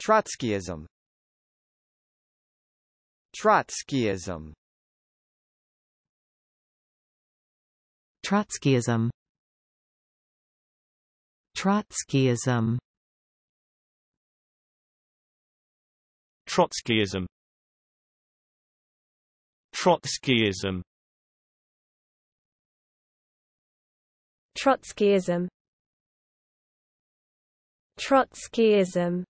Trotskyism Trotskyism Trotskyism Trotskyism Trotskyism Trotskyism Trotskyism Trotskyism